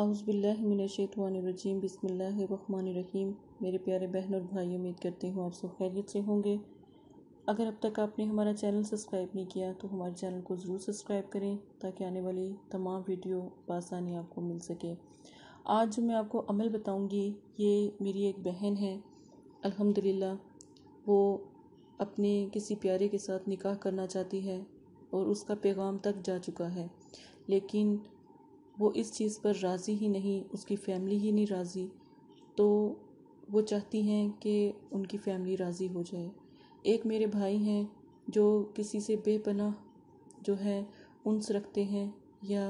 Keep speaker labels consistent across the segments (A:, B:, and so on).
A: आउज़बिल्लिमिनशैतवानरजीम बिसमीम मेरे प्यारे बहन और भाई उम्मीद करती हूँ आप सब खैरियत से होंगे अगर अब तक आपने हमारा चैनल सब्सक्राइब नहीं किया तो हमारे चैनल को ज़रूर सब्सक्राइब करें ताकि आने वाली तमाम वीडियो बसानी आपको मिल सके आज जो मैं आपको अमल बताऊँगी ये मेरी एक बहन है अलहमदिल्ला वो अपने किसी प्यारे के साथ निकाह करना चाहती है और उसका पैगाम तक जा चुका है लेकिन वो इस चीज़ पर राज़ी ही नहीं उसकी फ़ैमिली ही नहीं राज़ी तो वो चाहती हैं कि उनकी फ़ैमिली राज़ी हो जाए एक मेरे भाई हैं जो किसी से बेपनाह जो है उनस रखते हैं या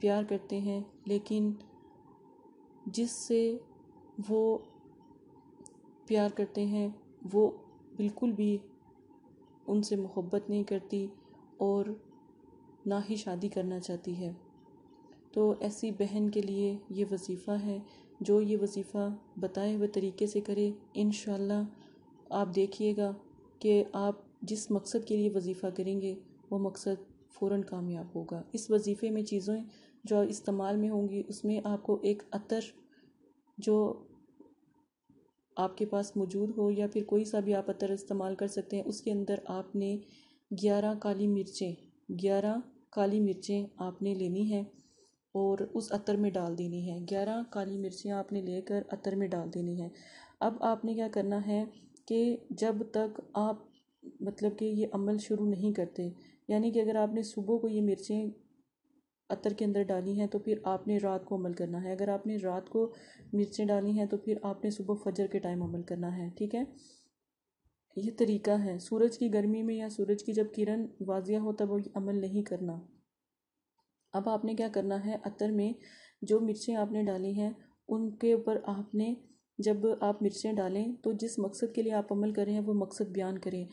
A: प्यार करते हैं लेकिन जिससे वो प्यार करते हैं वो बिल्कुल भी उनसे मोहब्बत नहीं करती और ना ही शादी करना चाहती है तो ऐसी बहन के लिए ये वजीफ़ा है जो ये वजीफ़ा बताए हुए तरीके से करे इन आप देखिएगा कि आप जिस मकसद के लिए वजीफ़ा करेंगे वो मकसद फ़ौर कामयाब होगा इस वजीफ़े में चीज़ें जो इस्तेमाल में होंगी उसमें आपको एक अतर जो आपके पास मौजूद हो या फिर कोई सा भी आप अतर इस्तेमाल कर सकते हैं उसके अंदर आपने ग्यारह काली मिर्चें ग्यारह काली मिर्चें आपने लेनी है और उस अतर में डाल देनी है ग्यारह काली मिर्चियाँ आपने लेकर अतर में डाल देनी है अब आपने क्या करना है कि जब तक आप मतलब कि ये अमल शुरू नहीं करते यानी कि अगर आपने सुबह को ये मिर्चें अतर के अंदर डाली हैं तो फिर आपने रात को अमल करना है अगर आपने रात को मिर्चें डाली हैं तो फिर आपने सुबह फजर के टाइम अमल करना है ठीक है ये तरीका है सूरज की गर्मी में या सूरज की जब किरण वाजिया हो तब अमल नहीं करना अब आपने क्या करना है अतर में जो मिर्चें आपने डाली हैं उनके ऊपर आपने जब आप मिर्चें डालें तो जिस मकसद के लिए आप अमल कर रहे हैं वो मकसद बयान करें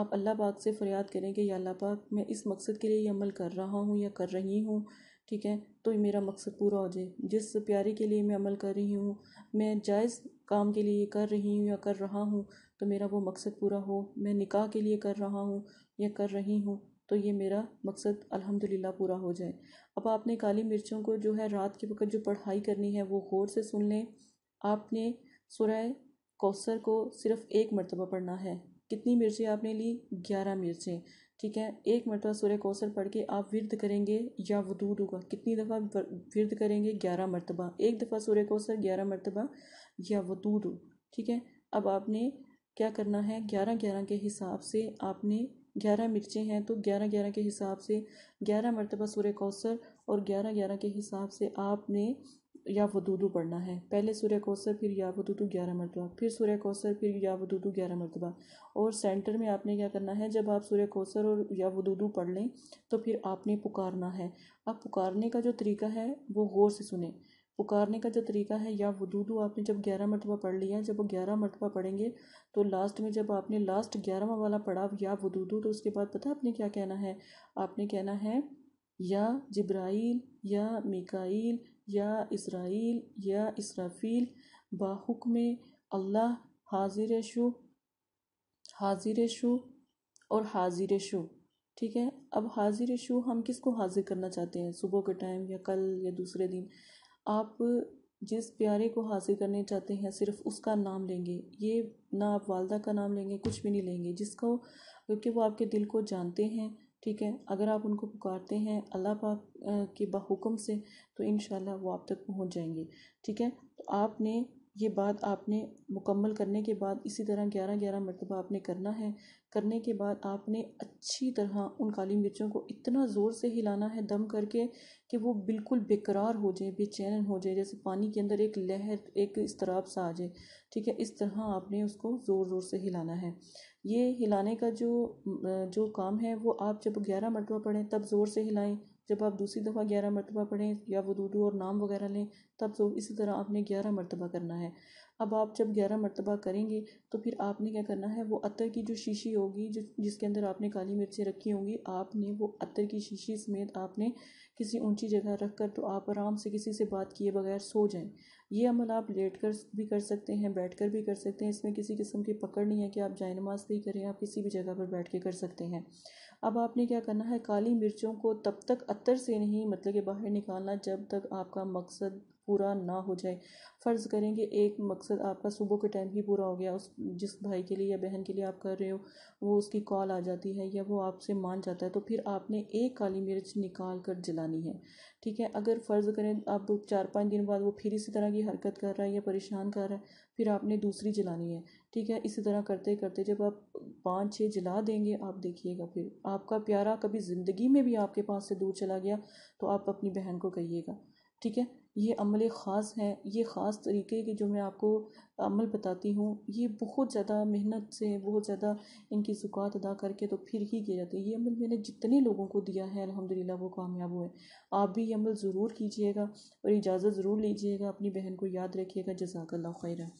A: आप अल्लाह पाक से फ़रियाद करें कि या अल्लाह पाक मैं इस मकसद के लिए ये अमल कर रहा हूँ या कर रही हूँ ठीक है तो मेरा मकसद पूरा हो जाए जिस प्यारे के लिए मैं अमल कर रही हूँ मैं जायज़ काम के लिए कर रही हूँ या कर रहा हूँ तो मेरा वो मकसद पूरा हो मैं निकाह के लिए कर रहा हूँ या कर रही हूँ तो ये मेरा मकसद अल्हम्दुलिल्लाह पूरा हो जाए अब आपने काली मिर्चों को जो है रात के वक्त जो पढ़ाई करनी है वो गौर से सुन लें आपने सुरह कौसर को सिर्फ एक मरतबा पढ़ना है कितनी मिर्चें आपने ली ग्यारह मिर्चें ठीक है एक मरतबा सुरह कौसर पढ़ के आप विरद करेंगे या वदूद होगा कितनी दफ़ा विरद करेंगे ग्यारह मरतबा एक दफ़ा सुरह कौसर ग्यारह मरतबा या वदूद ठीक है अब आपने क्या करना है ग्यारह ग्यारह के हिसाब से आपने ग्यारह मिर्चें हैं तो ग्यारह ग्यारह के हिसाब से ग्यारह मरतबा सूर्य कौसर और ग्यारह ग्यारह के हिसाब से आपने या वदूदू पढ़ना है पहले सूर्य कौसर फिर या वदूदू ग्यारह मरतबा फिर सूर्य कौसर फिर या वदूदू ग्यारह मरतबा और सेंटर में आपने क्या करना है जब आप सूर्य कौसर और या वदूदू पढ़ लें तो फिर आपने पुकारना है अब पुकारने का जो तरीका है वो गौर से सुने पुकारने का जो तरीका है या वदूदू आपने जब ग्यारह मरतबा पढ़ लिया जब वो ग्यारह मरतबा पढ़ेंगे तो लास्ट में जब आपने लास्ट ग्यारहवा वाला पढ़ा या वदूदू तो उसके बाद पता आपने क्या कहना है आपने कहना है या जब्राइल या मिकाइल या इसराइल या इसराफील बाहुकम अल्लाह हाजिर शु हाजिर शु और हाजिर शु ठीक है अब हाजिर शु हम किसको हाजिर करना चाहते हैं सुबह के टाइम या कल या दूसरे दिन आप जिस प्यारे को हासिल करने चाहते हैं सिर्फ उसका नाम लेंगे ये ना आप वालदा का नाम लेंगे कुछ भी नहीं लेंगे जिसको क्योंकि वो आपके दिल को जानते हैं ठीक है अगर आप उनको पुकारते हैं अल्लाह पाक के बहुकम से तो इन वो आप तक पहुंच जाएंगे ठीक है तो आपने ये बात आपने मुकम्मल करने के बाद इसी तरह ग्यारह ग्यारह मरतबा आपने करना है करने के बाद आपने अच्छी तरह उन काली मिर्चों को इतना ज़ोर से हिलाना है दम करके कि वो बिल्कुल बेकरार हो जाए बेचैन हो जाए जैसे पानी के अंदर एक लहर एक इसतराब सा आ जाए ठीक है इस तरह आपने उसको ज़ोर ज़ोर से हिलाना है ये हिलाने का जो जो काम है वो आप जब ग्यारह मरतबा पढ़ें तब ज़ोर से हिलाएं जब आप दूसरी दफ़ा ग्यारह मरतबा पढ़ें या वदूद और नाम वगैरह लें तब ज़रूर इसी तरह आपने ग्यारह मरतबा करना है अब आप जब ग्यारह मरतबा करेंगे तो फिर आपने क्या करना है वो अतर की जो शीशी होगी जो जिसके अंदर आपने काली मिर्चें रखी होंगी आपने वो अतर की शीशी समेत आपने किसी ऊंची जगह रख कर तो आप आराम से किसी से बात किए बगैर सो जाएं ये अमल आप लेट कर भी कर सकते हैं बैठ कर भी कर सकते हैं इसमें किसी किस्म की पकड़ नहीं है कि आप जाए नमाज भी करें आप किसी भी जगह पर बैठ के कर सकते हैं अब आपने क्या करना है काली मिर्चों को तब तक अतर से नहीं मतलब कि बाहर निकालना जब तक आपका मकसद पूरा ना हो जाए फ़र्ज़ करें कि एक मकसद आपका सुबह के टाइम ही पूरा हो गया उस जिस भाई के लिए या बहन के लिए आप कर रहे हो वो उसकी कॉल आ जाती है या वो आपसे मान जाता है तो फिर आपने एक काली मिर्च निकाल कर जलानी है ठीक है अगर फ़र्ज़ करें अब चार पाँच दिन बाद वो फिर इसी तरह की हरकत कर रहा है या परेशान कर रहा है फिर आपने दूसरी जलानी है ठीक है इसी तरह करते करते जब आप पाँच छः जला देंगे आप देखिएगा फिर आपका प्यारा कभी ज़िंदगी में भी आपके पास से दूर चला गया तो आप अपनी बहन को कहिएगा ठीक है ये अमल ख़ास हैं ये ख़ास तरीक़े के जो मैं आपको अमल बताती हूँ ये बहुत ज़्यादा मेहनत से बहुत ज़्यादा इनकी ज़क़़त अदा करके तो फिर ही किया जाता है ये अमल मैंने जितने लोगों को दिया है अल्हम्दुलिल्लाह वो कामयाब हुए आप भी ये अमल ज़रूर कीजिएगा और इजाज़त ज़रूर लीजिएगा अपनी बहन को याद रखिएगा जजाकल्ला खैर